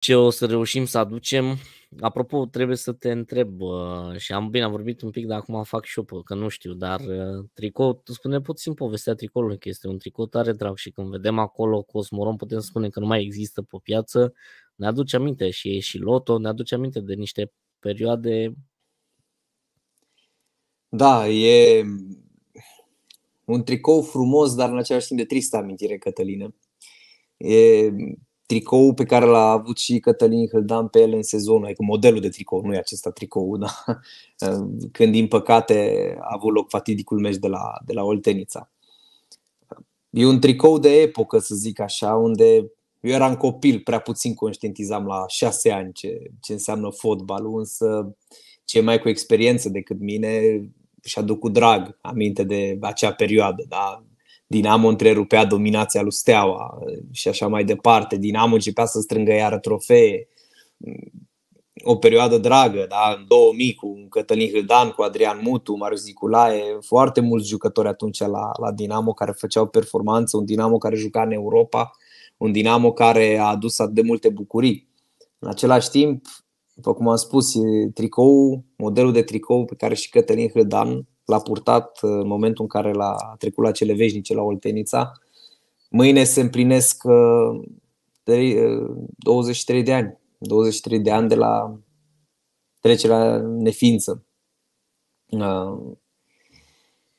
ce o să reușim să aducem. Apropo, trebuie să te întreb uh, și am bine, am vorbit un pic, dar acum fac și eu, că nu știu, dar uh, tricou, tu spune puțin povestea tricoului, că este un tricou tare drag și când vedem acolo Cosmoron putem spune că nu mai există pe piață, ne aduce aminte și e și Loto, ne aduce aminte de niște perioade da, e un tricou frumos, dar în același timp de tristă amintire, Cătălină. E tricou pe care l-a avut și Cătălin Hildan pe el în sezonul, adică modelul de tricou, nu e acesta tricou, da? Ehm, când din păcate a avut loc fatidicul meci de la, de la Oltenița. E un tricou de epocă, să zic așa, unde eu eram copil, prea puțin conștientizam la șase ani ce, ce înseamnă fotbalul, însă cei mai cu experiență decât mine și aduc cu drag aminte de acea perioadă, da? Dinamo întrerupea dominația lui Steaua uh, și așa mai departe. Dinamo începea să strângă iară trofee. Mm, o perioadă dragă, da? în 2000 cu Cătălin Hildan, cu Adrian Mutu, Marius Niculae, foarte mulți jucători atunci la, la Dinamo care făceau performanță, un Dinamo care juca în Europa, un Dinamo care a adus atât de multe bucurii. În același timp, după cum am spus, tricou, modelul de tricou pe care și Cătălin Hildan l-a purtat uh, în momentul în care l-a trecut la cele veșnice, la Oltenița. Mâine se împlinesc 23 uh, uh, de ani. 23 de ani de la trecerea neființă.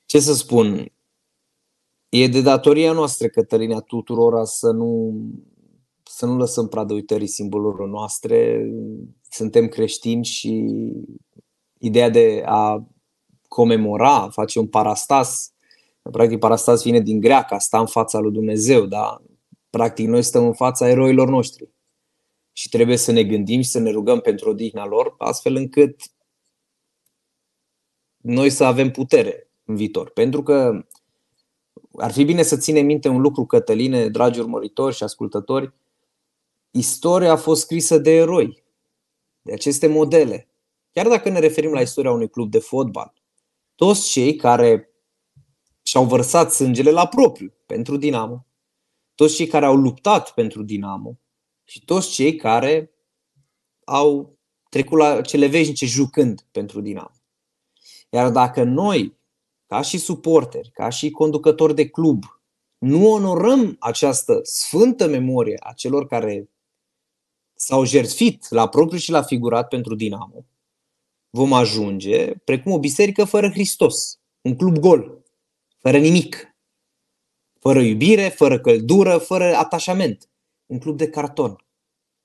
Ce să spun? E de datoria noastră, Cătălina, tuturora să nu, să nu lăsăm pradă uitării simbolurilor noastre. Suntem creștini și ideea de a comemora, face un parastas. Practic, parastas vine din greaca, sta în fața lui Dumnezeu, dar practic noi stăm în fața eroilor noștri. Și trebuie să ne gândim și să ne rugăm pentru odihna lor, astfel încât noi să avem putere în viitor. Pentru că ar fi bine să ținem minte un lucru, Cătăline, dragi urmăritori și ascultători. Istoria a fost scrisă de eroi, de aceste modele. Chiar dacă ne referim la istoria unui club de fotbal, toți cei care și-au vărsat sângele la propriu pentru Dinamo, toți cei care au luptat pentru Dinamo și toți cei care au trecut la cele veșnice jucând pentru Dinamo. Iar dacă noi, ca și suporteri, ca și conducători de club, nu onorăm această sfântă memorie a celor care s-au jertfit la propriu și la figurat pentru Dinamo, vom ajunge precum o biserică fără Hristos, un club gol, fără nimic, fără iubire, fără căldură, fără atașament, un club de carton,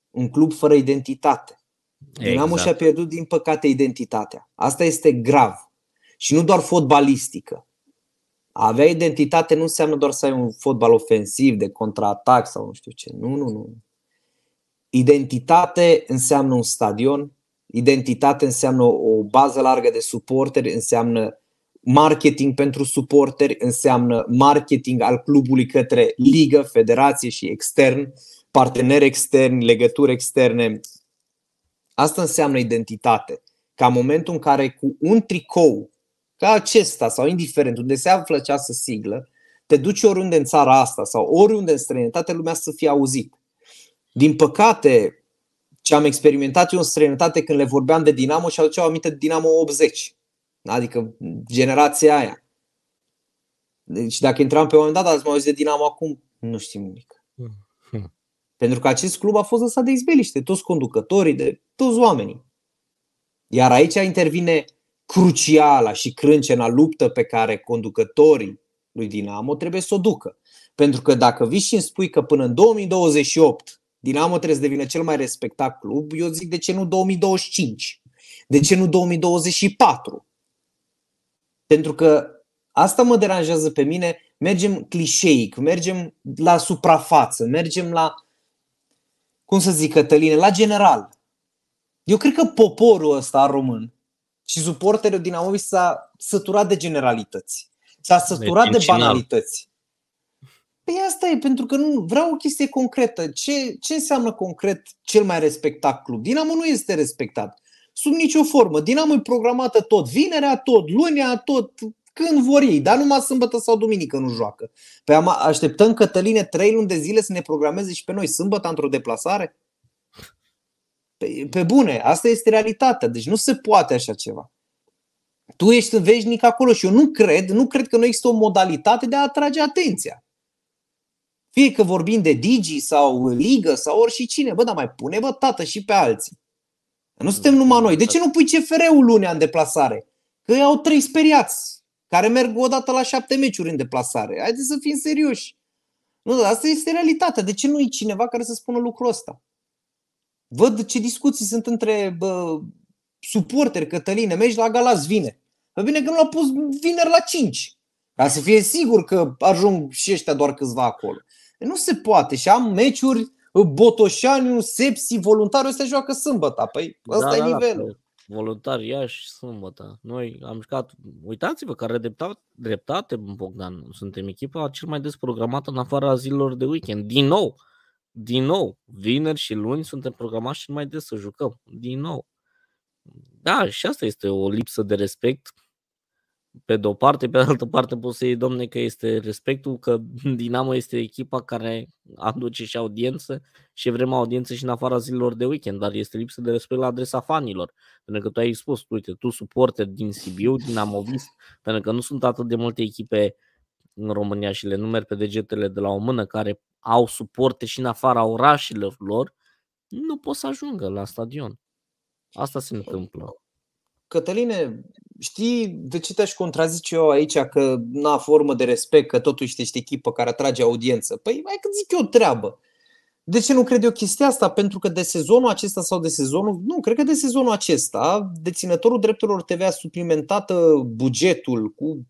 un club fără identitate. Exact. Dinamo și-a exact. pierdut, din păcate, identitatea. Asta este grav. Și nu doar fotbalistică. A avea identitate nu înseamnă doar să ai un fotbal ofensiv, de contraatac sau nu știu ce. Nu, nu, nu. Identitate înseamnă un stadion, Identitate înseamnă o bază largă de suporteri, înseamnă marketing pentru suporteri, înseamnă marketing al clubului către ligă, federație și extern, parteneri externi, legături externe. Asta înseamnă identitate. Ca momentul în care cu un tricou ca acesta sau indiferent unde se află această siglă, te duci oriunde în țara asta sau oriunde în străinătate, lumea să fie auzit. Din păcate, ce am experimentat eu în străinătate când le vorbeam de Dinamo și aduceau aminte de Dinamo 80. Adică generația aia. Deci dacă intram pe un moment dat, ați mai auzit de Dinamo acum, nu știm nimic. Hmm. Pentru că acest club a fost lăsat de izbeliște, toți conducătorii, de toți oamenii. Iar aici intervine cruciala și crâncena luptă pe care conducătorii lui Dinamo trebuie să o ducă. Pentru că dacă vii și îmi spui că până în 2028 Dinamo trebuie să devină cel mai respectat club, eu zic de ce nu 2025? De ce nu 2024? Pentru că asta mă deranjează pe mine, mergem clișeic, mergem la suprafață, mergem la, cum să zic Cătăline, la general. Eu cred că poporul ăsta român și suporterul Dinamovii s-a săturat de generalități. S-a săturat deci, de, de banalități. Păi asta e, pentru că nu vreau o chestie concretă. Ce, ce înseamnă concret cel mai respectat club? Dinamo nu este respectat. Sub nicio formă. Dinamo e programată tot vinerea, tot lunea, tot când vor ei, dar numai sâmbătă sau duminică nu joacă. Pe păi am așteptăm Cătăline trei luni de zile să ne programeze și pe noi sâmbătă într-o deplasare? Pe, păi, pe bune, asta este realitatea, deci nu se poate așa ceva. Tu ești veșnic acolo și eu nu cred, nu cred că nu există o modalitate de a atrage atenția. Fie că vorbim de Digi sau Ligă sau ori și cine, bă, dar mai pune, bă, tată, și pe alții. Nu suntem numai noi. De ce nu pui CFR-ul lunea în deplasare? Că au trei speriați care merg o dată la șapte meciuri în deplasare. Haideți să fim serioși. Nu, dar asta este realitatea. De ce nu e cineva care să spună lucrul ăsta? Văd ce discuții sunt între bă, suporteri, Cătăline, mergi la Galați vine. Păi bine că nu l-au pus vineri la 5. Ca să fie sigur că ajung și ăștia doar câțiva acolo. Nu se poate și am meciuri Botoșaniu, Sepsi, voluntariu se joacă sâmbătă. Păi ăsta da, e da, da nivelul. Da, păi, voluntar Iași, sâmbătă. Noi am jucat, uitați-vă, că are dreptate, Bogdan. Suntem echipa cel mai des programată în afara zilelor de weekend. Din nou, din nou, vineri și luni suntem programați și mai des să jucăm. Din nou. Da, și asta este o lipsă de respect pe de o parte, pe de altă parte poți să iei, domne, că este respectul, că Dinamo este echipa care aduce și audiență și vrem audiență și în afara zilelor de weekend, dar este lipsă de respect la adresa fanilor. Pentru că tu ai spus, uite, tu suporter din Sibiu, dinamovist, pentru că nu sunt atât de multe echipe în România și le numeri pe degetele de la o mână care au suporte și în afara orașelor lor, nu pot să ajungă la stadion. Asta se întâmplă. Cătăline, știi de ce te-aș contrazice eu aici că n-a formă de respect, că totuși ești echipă care atrage audiență? Păi mai că zic eu o treabă. De ce nu cred eu chestia asta? Pentru că de sezonul acesta sau de sezonul... Nu, cred că de sezonul acesta deținătorul drepturilor TV a suplimentat uh, bugetul cu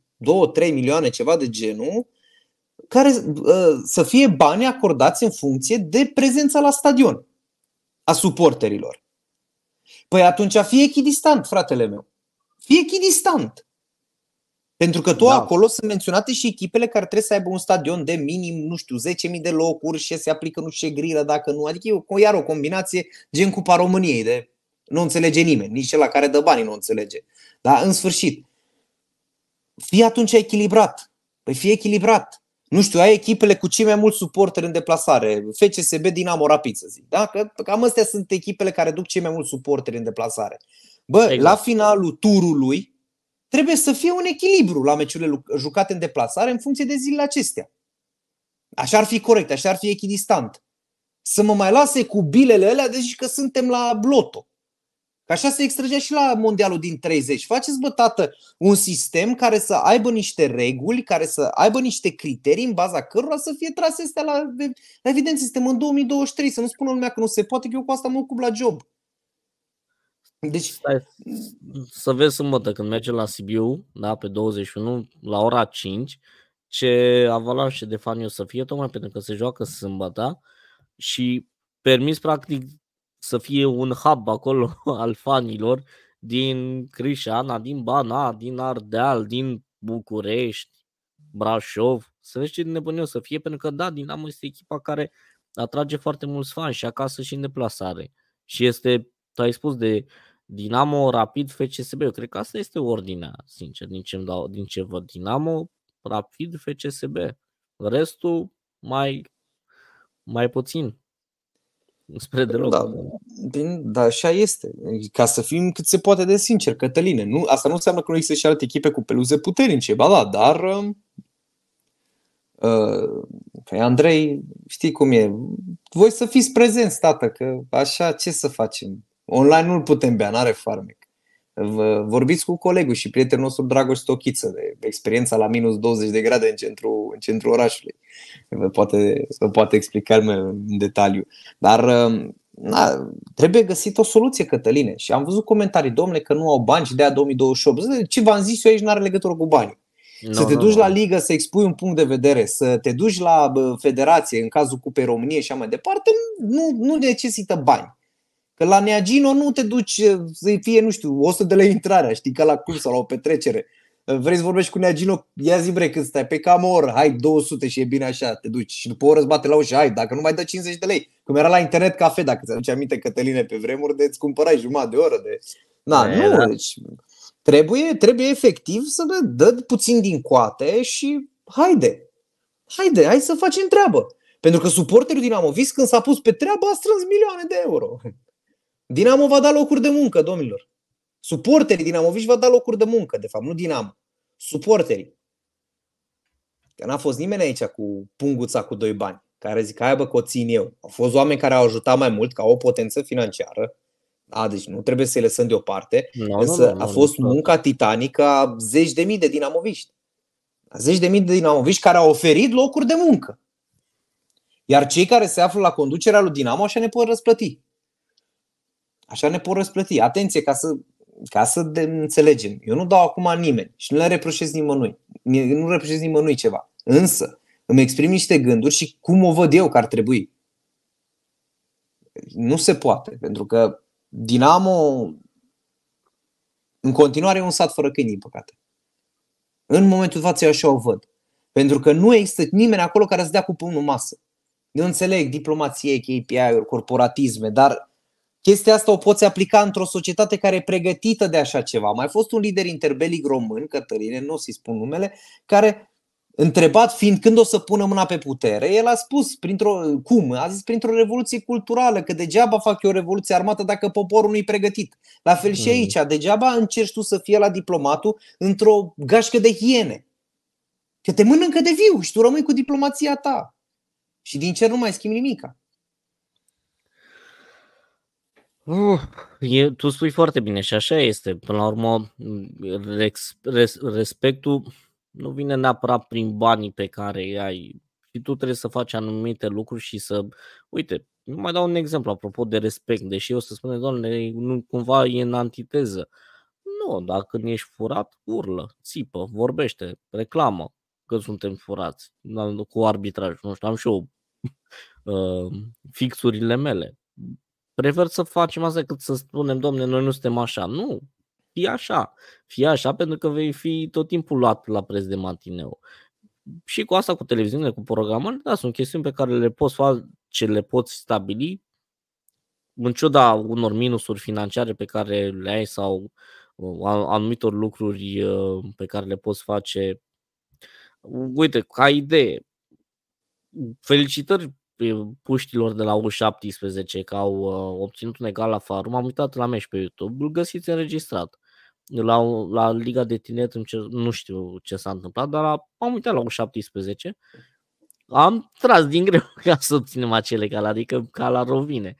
2-3 milioane, ceva de genul, care uh, să fie bani acordați în funcție de prezența la stadion a suporterilor. Păi atunci fie echidistant, fratele meu. Fie echidistant. Pentru că tu da. acolo sunt menționate și echipele care trebuie să aibă un stadion de minim, nu știu, 10.000 de locuri și se aplică nu știu ce grilă dacă nu. Adică e iar o combinație gen Cupa României de nu înțelege nimeni, nici cel la care dă banii nu înțelege. Dar în sfârșit, fii atunci echilibrat. Păi fii echilibrat nu știu, ai echipele cu cei mai mulți suporteri în deplasare, FCSB, Dinamo Rapid, să zic. Da? Că cam astea sunt echipele care duc cei mai mulți suporteri în deplasare. Bă, exact. la finalul turului trebuie să fie un echilibru la meciurile jucate în deplasare în funcție de zilele acestea. Așa ar fi corect, așa ar fi echidistant. Să mă mai lase cu bilele alea deci că suntem la bloto. Că așa se extragea și la mondialul din 30. Faceți, bă, tată, un sistem care să aibă niște reguli, care să aibă niște criterii în baza cărora să fie trase astea la, la evidență. Suntem în 2023, să nu spună lumea că nu se poate, că eu cu asta mă ocup la job. Deci... Stai, să vezi sâmbătă când mergem la Sibiu, da, pe 21, la ora 5, ce avalanșe de fani o să fie, tocmai pentru că se joacă sâmbătă și permis practic să fie un hub acolo al fanilor din Crișana, din Bana, din Ardeal, din București, Brașov. Să vezi ce nebunie o să fie, pentru că da, Dinamo este echipa care atrage foarte mulți fani și acasă și în deplasare. Și este, tu ai spus de Dinamo, Rapid, FCSB. Eu cred că asta este ordinea, sincer, din ce, dau, din ce văd. Dinamo, Rapid, FCSB. Restul mai, mai puțin spre da, deloc. Da, din, da, așa este. Ca să fim cât se poate de sincer, Cătăline. Nu, asta nu înseamnă că nu există și alte echipe cu peluze puternice, ba da, dar uh, uh, păi Andrei, știi cum e, voi să fiți prezenți, tată, că așa ce să facem? Online nu-l putem bea, nu are farmec vorbiți cu colegul și prietenul nostru Dragoș Stochiță de experiența la minus 20 de grade în centru, în centru orașului. Vă poate, vă poate explica mai în detaliu. Dar um, na, trebuie găsit o soluție, Cătăline. Și am văzut comentarii, domnule, că nu au bani și de-aia 2028. Deci, ce v-am zis eu aici nu are legătură cu banii. No, să te duci no, no. la ligă, să expui un punct de vedere, să te duci la federație, în cazul Cupei României și așa mai departe, nu, nu necesită bani. Că la Neagino nu te duci eh, să fie, nu știu, 100 de lei intrarea, știi, ca la curs sau la o petrecere. Eh, vrei să vorbești cu Neagino, ia zi vrei cât stai, pe păi cam o oră, hai 200 și e bine așa, te duci. Și după o oră îți bate la ușă, hai, dacă nu mai dă 50 de lei. Cum era la internet cafe, dacă ți-aduce aminte, Cătăline, pe vremuri, de îți cumpărai jumătate de oră. De... Na, e, da, nu, da. deci trebuie, trebuie efectiv să ne dă puțin din coate și haide, haide, hai să facem treabă. Pentru că suporterul Amovis, când s-a pus pe treabă, a strâns milioane de euro. Dinamo va da locuri de muncă, domnilor. Suporterii dinamoviști va da locuri de muncă, de fapt, nu Dinamo. Suporterii. Că n-a fost nimeni aici cu punguța cu doi bani, care zic, aia bă, că o țin eu. Au fost oameni care au ajutat mai mult, ca o potență financiară. A, deci nu trebuie să-i lăsăm deoparte. No, însă no, no, no, a fost no, munca titanică a zeci de mii de dinamoviști. A zeci de mii de dinamoviști care au oferit locuri de muncă. Iar cei care se află la conducerea lui Dinamo așa ne pot răsplăti. Așa ne pot răsplăti. Atenție, ca să, ca să de- înțelegem. Eu nu dau acum nimeni și nu le reproșez nimănui. Nu reproșez nimănui ceva. Însă, îmi exprim niște gânduri și cum o văd eu că ar trebui. Nu se poate, pentru că Dinamo în continuare e un sat fără câini, din păcate. În momentul față eu așa o văd. Pentru că nu există nimeni acolo care să dea cu pumnul masă. Eu înțeleg diplomație, KPI-uri, corporatisme, dar Chestia asta o poți aplica într-o societate care e pregătită de așa ceva. mai fost un lider interbelic român, Cătăline, nu o să-i spun numele, care, întrebat fiind când o să pună mâna pe putere, el a spus, printr-o, cum? A zis printr-o revoluție culturală, că degeaba fac eu o revoluție armată dacă poporul nu-i pregătit. La fel și hmm. aici, degeaba încerci tu să fie la diplomatul într-o gașcă de hiene. Că te mănâncă de viu și tu rămâi cu diplomația ta. Și din cer nu mai schimbi nimica. Uh, e, tu spui foarte bine și așa este. Până la urmă, res, res, respectul nu vine neapărat prin banii pe care îi ai. Și tu trebuie să faci anumite lucruri și să... Uite, eu mai dau un exemplu apropo de respect, deși eu să spun doamne, nu, cumva e în antiteză. Nu, dacă ești furat, urlă, țipă, vorbește, reclamă că suntem furați cu arbitraj. Nu știu, am și eu uh, fixurile mele prefer să facem asta decât să spunem, domne, noi nu suntem așa. Nu, fii așa. Fii așa pentru că vei fi tot timpul luat la preț de matineu. Și cu asta, cu televiziunile, cu programări, da, sunt chestiuni pe care le poți face, le poți stabili, în ciuda unor minusuri financiare pe care le ai sau uh, anumitor lucruri uh, pe care le poți face. Uite, ca idee, felicitări puștilor de la U17 că au uh, obținut un egal la farul, m-am uitat la meci pe YouTube, îl găsiți înregistrat. La, la Liga de Tineret cer, nu știu ce s-a întâmplat, dar la, m-am uitat la U17. Am tras din greu ca să obținem acel egal, adică ca la rovine.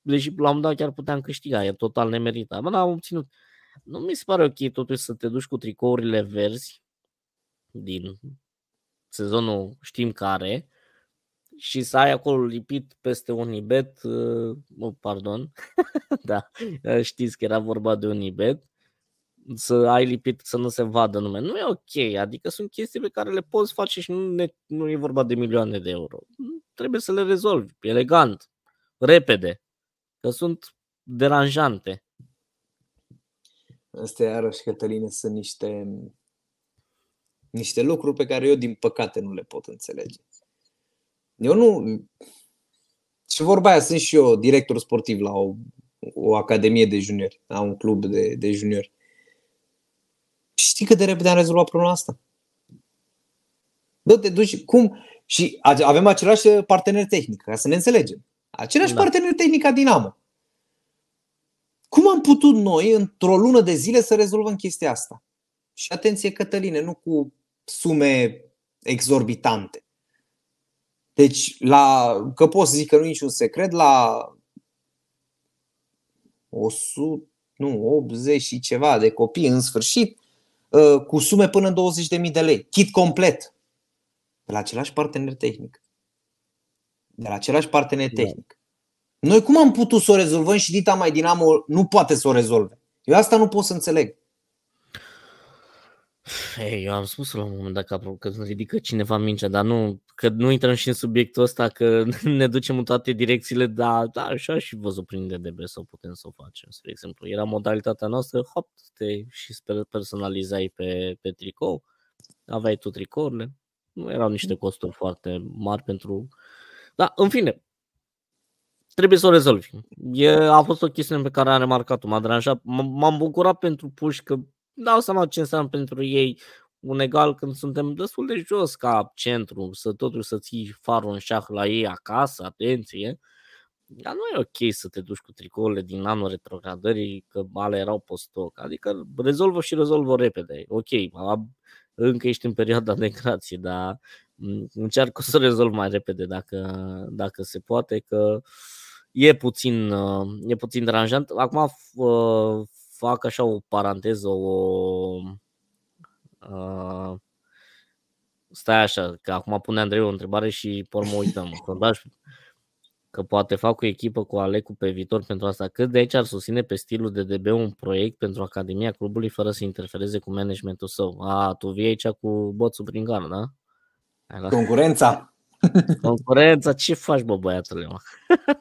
Deci la un dat chiar puteam câștiga, e total nemeritat. Bă, am obținut. Nu mi se pare ok totuși să te duci cu tricourile verzi din sezonul știm care, și să ai acolo lipit peste un ibet, uh, pardon, da, uh, știți că era vorba de un ibet, să ai lipit să nu se vadă nume. Nu e ok, adică sunt chestii pe care le poți face și nu, ne, nu e vorba de milioane de euro. Trebuie să le rezolvi elegant, repede, că sunt deranjante. Asta iarăși, Cătăline, sunt niște, niște lucruri pe care eu, din păcate, nu le pot înțelege. Eu nu. Și vorba aia, sunt și eu director sportiv la o, o academie de juniori, la un club de, de juniori. știi cât de repede am rezolvat problema asta? Bă, te duci, cum? Și avem același partener tehnic, ca să ne înțelegem. Același da. partener tehnic ca Dinamo. Cum am putut noi, într-o lună de zile, să rezolvăm chestia asta? Și atenție, Cătăline, nu cu sume exorbitante. Deci, la, că pot să zic că nu e niciun secret, la 100, nu, 80 și ceva de copii în sfârșit, ă, cu sume până în 20.000 de lei, kit complet, de la același partener tehnic. De la același partener da. tehnic. Noi cum am putut să o rezolvăm și Dita mai Dinamo nu poate să o rezolve? Eu asta nu pot să înțeleg. Hey, eu am spus la un moment dat că, că ridică cineva mingea, dar nu, că nu intrăm și în subiectul ăsta, că ne ducem în toate direcțiile, dar da, așa și vă surprinde de să sau putem să o facem, spre exemplu. Era modalitatea noastră, hop, te și personalizai pe, pe tricou, aveai tu tricourile, nu erau niște mm. costuri foarte mari pentru... Da, în fine, trebuie să o rezolvi. E, a fost o chestiune pe care am remarcat-o, m-a deranjat, m-am bucurat pentru puși că dau seama ce înseamnă pentru ei un egal când suntem destul de jos ca centru, să totuși să ții farul în șah la ei acasă, atenție, dar nu e ok să te duci cu tricole din anul retrogradării, că ale erau postoc. Adică rezolvă și rezolvă repede. Ok, încă ești în perioada de grație, dar încearcă să rezolv mai repede dacă, dacă se poate, că e puțin, uh, e puțin deranjant. Acum, uh, fac așa o paranteză, o... Uh, stai așa, că acum pune Andrei o întrebare și por mă uităm. că poate fac o echipă cu Alecu pe viitor pentru asta. Cât de aici ar susține pe stilul de DB un proiect pentru Academia Clubului fără să interfereze cu managementul său? A, tu vii aici cu boțul prin gar, da? Concurența! Concurența, ce faci, bă, băiatule? Mă?